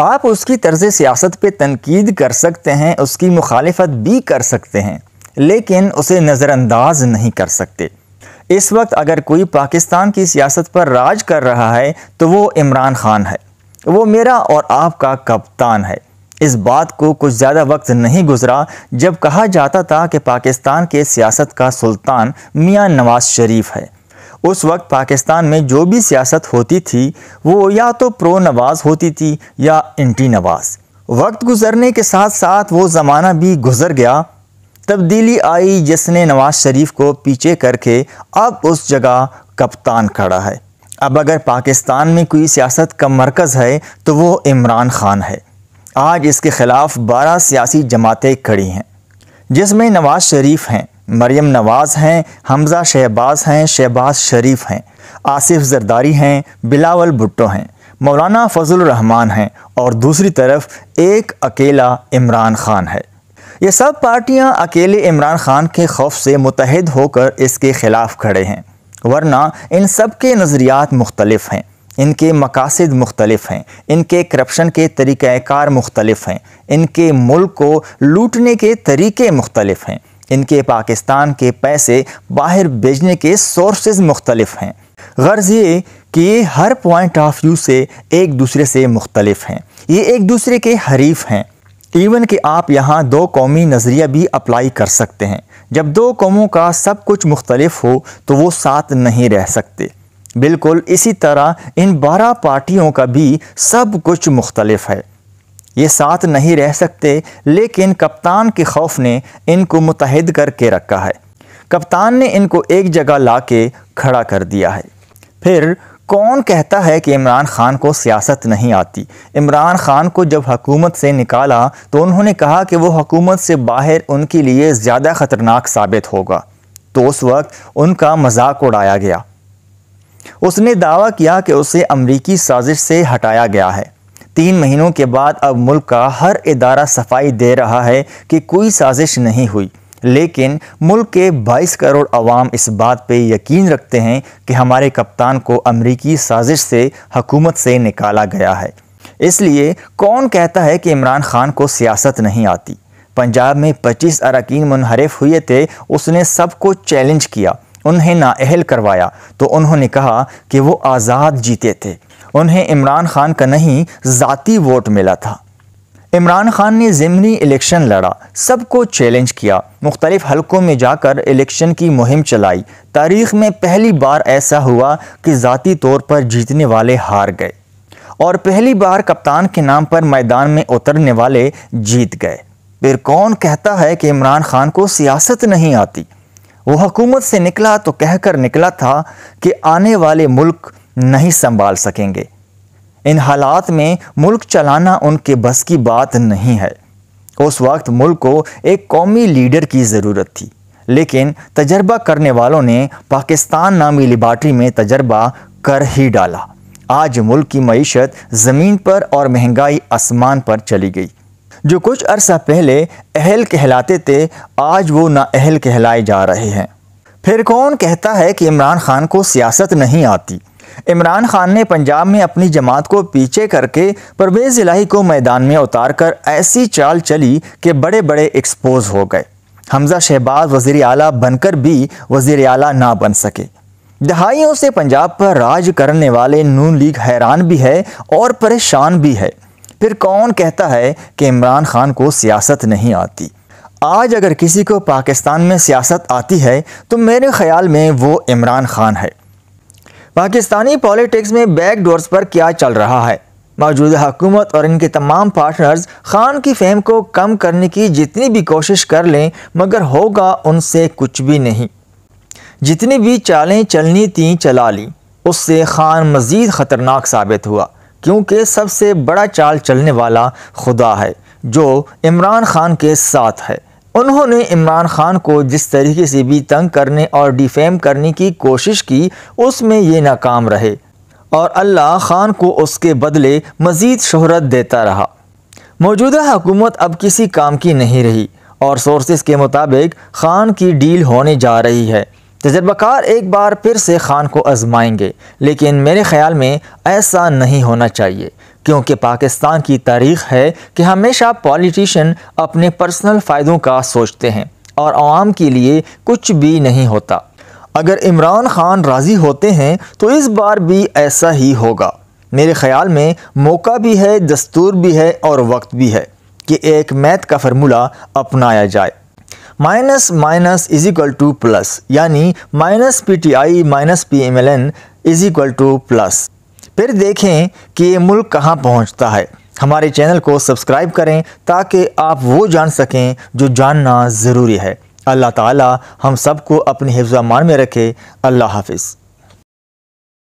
आप उसकी तर्ज सियासत पर तनकीद कर सकते हैं उसकी मुखालफत भी कर सकते हैं लेकिन उसे नज़रअंदाज नहीं कर सकते इस वक्त अगर कोई पाकिस्तान की सियासत पर राज कर रहा है तो वो इमरान खान है वो मेरा और आपका कप्तान है इस बात को कुछ ज़्यादा वक्त नहीं गुजरा जब कहा जाता था कि पाकिस्तान के सियासत का सुल्तान मियां नवाज शरीफ है उस वक्त पाकिस्तान में जो भी सियासत होती थी वो या तो प्रो नवाज़ होती थी या एंटी नवाज़ वक्त गुजरने के साथ साथ वो ज़माना भी गुजर गया तब्दीली आई जिसने नवाज शरीफ को पीछे करके अब उस जगह कप्तान खड़ा है अब अगर पाकिस्तान में कोई सियासत का मरकज़ है तो वो इमरान खान है आज इसके ख़िलाफ़ बारह सियासी जमातें खड़ी हैं जिसमें नवाज शरीफ हैं मरियम नवाज़ हैं हमज़ा शहबाज हैं शहबाज शरीफ हैं आसिफ जरदारी हैं बिलावल भुट्टो हैं मौलाना फजल रहमान हैं और दूसरी तरफ एक अकेला इमरान खान है ये सब पार्टियां अकेले इमरान खान के खौफ से मुतहद होकर इसके ख़िलाफ़ खड़े हैं वरना इन सब के नज़रियात मुख्तलफ़ हैं इनके मकासद मुख्तलफ हैं इनके करप्शन के तरीक़ार मुख्तलफ हैं इनके मुल्क को लूटने के तरीके मुख्तलफ हैं इनके पाकिस्तान के पैसे बाहर भेजने के सोर्सेज मुख्तलिफ हैं गर्ज़ ये कि ये हर पॉइंट ऑफ व्यू से एक दूसरे से मुख्तलफ हैं ये एक दूसरे के हरीफ हैं इवन कि आप यहाँ दो कौमी नज़रिया भी अप्लाई कर सकते हैं जब दो कौमों का सब कुछ मुख्तलिफ हो तो वो साथ नहीं रह सकते बिल्कुल इसी तरह इन बारह पार्टियों का भी सब कुछ मुख्तलिफ है ये साथ नहीं रह सकते लेकिन कप्तान के खौफ ने इनको मुतहद करके रखा है कप्तान ने इनको एक जगह ला के खड़ा कर दिया है फिर कौन कहता है कि इमरान खान को सियासत नहीं आती इमरान खान को जब हकूमत से निकाला तो उन्होंने कहा कि वो हकूमत से बाहर उनके लिए ज़्यादा ख़तरनाक साबित होगा तो उस वक्त उनका मजाक उड़ाया गया उसने दावा किया कि उसे अमरीकी साजिश से हटाया गया है तीन महीनों के बाद अब मुल्क का हर इदारा सफाई दे रहा है कि कोई साजिश नहीं हुई लेकिन मुल्क के 22 करोड़ अवाम इस बात पे यकीन रखते हैं कि हमारे कप्तान को अमरीकी साजिश से हकूमत से निकाला गया है इसलिए कौन कहता है कि इमरान खान को सियासत नहीं आती पंजाब में 25 अरकान मुनहरफ हुए थे उसने सबको चैलेंज किया उन्हें नाअहल करवाया तो उन्होंने कहा कि वो आज़ाद जीते थे उन्हें इमरान खान का नहीं ज़ाती वोट मिला था इमरान खान ने ज़मनी इलेक्शन लड़ा सबको चैलेंज किया मुख्तलिफ हलकों में जाकर इलेक्शन की मुहिम चलाई तारीख में पहली बार ऐसा हुआ कि ज़ाती तौर पर जीतने वाले हार गए और पहली बार कप्तान के नाम पर मैदान में उतरने वाले जीत गए फिर कौन कहता है कि इमरान खान को सियासत नहीं आती वो हकूमत से निकला तो कहकर निकला था कि आने वाले मुल्क नहीं संभाल सकेंगे इन हालात में मुल्क चलाना उनके बस की बात नहीं है उस वक्त मुल्क को एक कौमी लीडर की ज़रूरत थी लेकिन तजर्बा करने वालों ने पाकिस्तान नामी लिबार्ट्री में तजर्बा कर ही डाला आज मुल्क की मीशत ज़मीन पर और महंगाई आसमान पर चली गई जो कुछ अरसा पहले अहल कहलाते थे आज वो ना अहल कहलाए जा रहे हैं फिर कौन कहता है कि इमरान खान को सियासत नहीं आती इमरान खान ने पंजाब में अपनी जमात को पीछे करके परवेज़ इलाही को मैदान में उतार कर ऐसी चाल चली कि बड़े बड़े एक्सपोज हो गए हमजा शहबाज वजीर अला बनकर भी वजीर अला ना बन सके दहाइयों से पंजाब पर राज करने वाले नून लीग हैरान भी है और परेशान भी है फिर कौन कहता है कि इमरान खान को सियासत नहीं आती आज अगर किसी को पाकिस्तान में सियासत आती है तो मेरे ख्याल में वो इमरान खान है पाकिस्तानी पॉलिटिक्स में बैक डोर्स पर क्या चल रहा है मौजूदा हुकूमत और इनके तमाम पार्टनर्स खान की फेम को कम करने की जितनी भी कोशिश कर लें मगर होगा उनसे कुछ भी नहीं जितनी भी चालें चलनी थी चला ली उससे खान मज़ीद ख़तरनाक साबित हुआ क्योंकि सबसे बड़ा चाल चलने वाला खुदा है जो इमरान खान के साथ है उन्होंने इमरान खान को जिस तरीके से भी तंग करने और डिफेम करने की कोशिश की उसमें ये नाकाम रहे और अल्लाह खान को उसके बदले मज़ीद शहरत देता रहा मौजूदा हुकूमत अब किसी काम की नहीं रही और सोर्सेज के मुताबिक खान की डील होने जा रही है तजर्बाकार एक बार फिर से खान को आजमाएंगे लेकिन मेरे ख्याल में ऐसा नहीं होना चाहिए क्योंकि पाकिस्तान की तारीख है कि हमेशा पॉलिटिशन अपने पर्सनल फ़ायदों का सोचते हैं और आवाम के लिए कुछ भी नहीं होता अगर इमरान खान राज़ी होते हैं तो इस बार भी ऐसा ही होगा मेरे ख्याल में मौका भी है दस्तूर भी है और वक्त भी है कि एक मैथ का फार्मूला अपनाया जाए minus minus is equal to plus यानी minus P T I minus P M L N is equal to plus फिर देखें कि ये मुल्क कहाँ पहुँचता है हमारे चैनल को सब्सक्राइब करें ताकि आप वो जान सकें जो जानना ज़रूरी है अल्लाह ताला हम सबको अपने हिफ्ज़ मान में रखे अल्लाह हाफिज़